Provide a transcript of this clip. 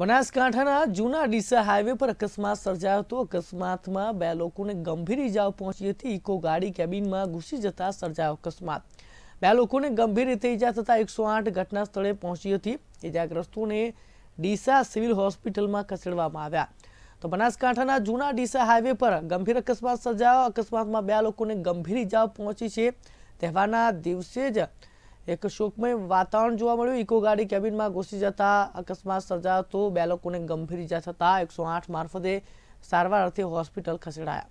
બનાસકાંઠાના જૂના ડીસા હાઈવે પર અકસ્માત સર્જાયો હતો અકસ્માતમાં બે લોકોને ગંભીર ઇજાઓ પહોંચી હતી ઇકો ગાડી કેબિનમાં ઘૂસી જતા સર્જાયો અકસ્માત બે લોકોને ગંભીર રીતે ઇજા થતાં એકસો આઠ ઘટના સ્થળે પહોંચી હતી ઇજાગ્રસ્તોને ડીસા સિવિલ હોસ્પિટલમાં ખસેડવામાં આવ્યા તો બનાસકાંઠાના જૂના ડીસા હાઈવે પર ગંભીર અકસ્માત સર્જાયો અકસ્માતમાં બે લોકોને ગંભીર ઇજાઓ પહોંચી છે તહેવારના દિવસે જ એક શોકમય વાતાવરણ જોવા મળ્યું ઇકો ગાડી કેબિનમાં ઘૂસી જતા અકસ્માત સર્જાયો હતો બે લોકોને ગંભીર ઇજા થતા એકસો આઠ મારફતે સારવાર અર્થે હોસ્પિટલ ખસેડાયા